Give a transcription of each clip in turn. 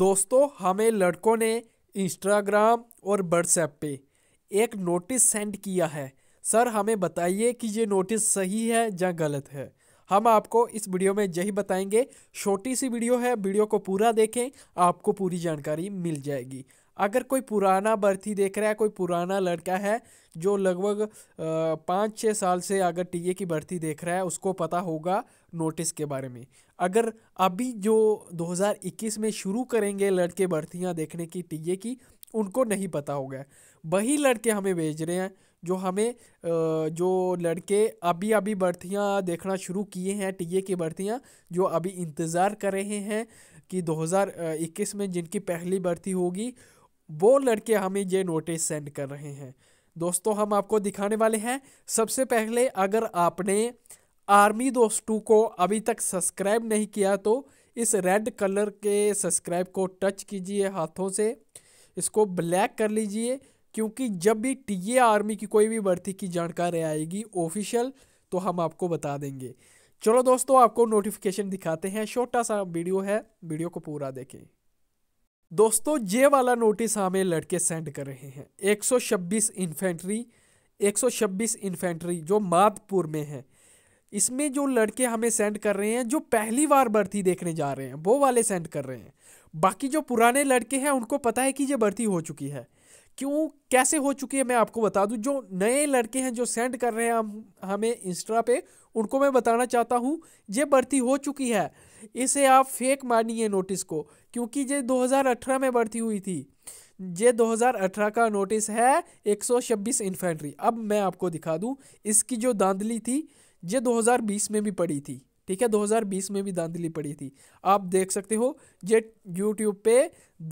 दोस्तों हमें लड़कों ने इंस्टाग्राम और व्हाट्सएप पे एक नोटिस सेंड किया है सर हमें बताइए कि ये नोटिस सही है या गलत है हम आपको इस वीडियो में यही बताएंगे छोटी सी वीडियो है वीडियो को पूरा देखें आपको पूरी जानकारी मिल जाएगी अगर कोई पुराना भर्ती देख रहा है कोई पुराना लड़का है जो लगभग पाँच छः साल से अगर टीए की भर्ती देख रहा है उसको पता होगा नोटिस के बारे में अगर अभी जो 2021 में शुरू करेंगे लड़के भर्तियाँ देखने की टीए की उनको नहीं पता होगा वही लड़के हमें भेज रहे हैं जो हमें जो लड़के अभी अभी भर्तियाँ देखना शुरू किए हैं टीए की भर्तियाँ जो अभी इंतज़ार कर रहे हैं कि 2021 में जिनकी पहली भर्ती होगी वो लड़के हमें ये नोटिस सेंड कर रहे हैं दोस्तों हम आपको दिखाने वाले हैं सबसे पहले अगर आपने आर्मी दोस्तों को अभी तक सब्सक्राइब नहीं किया तो इस रेड कलर के सब्सक्राइब को टच कीजिए हाथों से इसको ब्लैक कर लीजिए क्योंकि जब भी टीए आर्मी की कोई भी भर्ती की जानकारी आएगी ऑफिशियल तो हम आपको बता देंगे चलो दोस्तों आपको नोटिफिकेशन दिखाते हैं छोटा सा वीडियो है वीडियो को पूरा देखें दोस्तों ये वाला नोटिस हमें लड़के सेंड कर रहे हैं 126 इन्फेंट्री 126 इन्फेंट्री जो माधपुर में है इसमें जो लड़के हमें सेंड कर रहे हैं जो पहली बार भर्ती देखने जा रहे हैं वो वाले सेंड कर रहे हैं बाकी जो पुराने लड़के हैं उनको पता है कि ये भर्ती हो चुकी है क्यों कैसे हो चुकी है मैं आपको बता दूं जो नए लड़के हैं जो सेंड कर रहे हैं हम हमें इंस्टा पे उनको मैं बताना चाहता हूं ये भर्ती हो चुकी है इसे आप फेक मानिए नोटिस को क्योंकि ये 2018 में भर्ती हुई थी ये 2018 का नोटिस है 126 इन्फेंट्री अब मैं आपको दिखा दूं इसकी जो दांदली थी ये 2020 में भी पड़ी थी ठीक है 2020 में भी धांधली पड़ी थी आप देख सकते हो ये यूट्यूब पे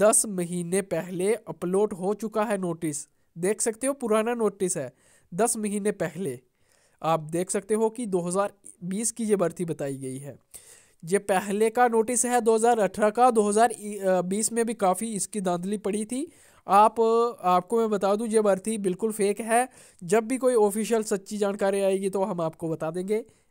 10 महीने पहले अपलोड हो चुका है नोटिस देख सकते हो पुराना नोटिस है 10 महीने पहले आप देख सकते हो कि 2020 की ये भर्ती बताई गई है ये पहले का नोटिस है 2018 का 2020 में भी काफ़ी इसकी धांधली पड़ी थी आप आपको मैं बता दूं ये भर्ती बिल्कुल फेक है जब भी कोई ऑफिशियल सच्ची जानकारी आएगी तो हम आपको बता देंगे